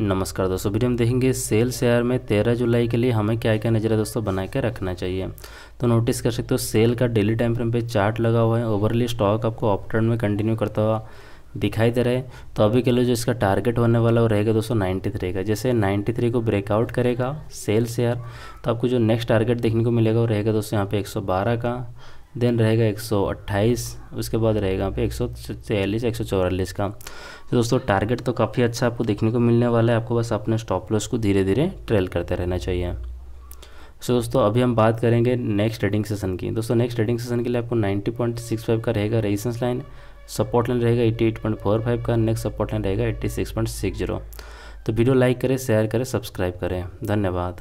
नमस्कार दोस्तों वीडियो हम देखेंगे सेल शेयर में 13 जुलाई के लिए हमें क्या क्या नजर है दोस्तों बना के रखना चाहिए तो नोटिस कर सकते हो सेल का डेली टाइम फ्रेम पे चार्ट लगा हुआ है ओवरली स्टॉक आपको ऑफ ट्रेंड में कंटिन्यू करता हुआ दिखाई दे रहा है तो अभी के लिए जो इसका टारगेट होने वाला वो रहेगा दोस्तों थ्री का जैसे थ्री को ब्रेकआउट करेगा सेल शेयर तो आपको जो नेक्स्ट टारगेट देखने को मिलेगा वो रहेगा दोस्तों यहाँ पे बारह का देन रहेगा 128 उसके बाद रहेगा यहाँ पे एक सौ छियालीस एक का तो दोस्तों टारगेट तो काफ़ी अच्छा आपको देखने को मिलने वाला है आपको बस अपने स्टॉप लॉस को धीरे धीरे ट्रेल करते रहना चाहिए सो दोस्तों अभी हम बात करेंगे नेक्स्ट ट्रेडिंग सेशन की दोस्तों नेक्स्ट ट्रेडिंग सेशन के लिए आपको 90.65 का रहेगा रेजिस्टेंस लाइन सपोर्ट लाइन रहेगा 88.45 का नेक्स्ट सपोर्ट लाइन रहेगा 86.60 तो वीडियो लाइक करें शेयर करें सब्सक्राइब करें धन्यवाद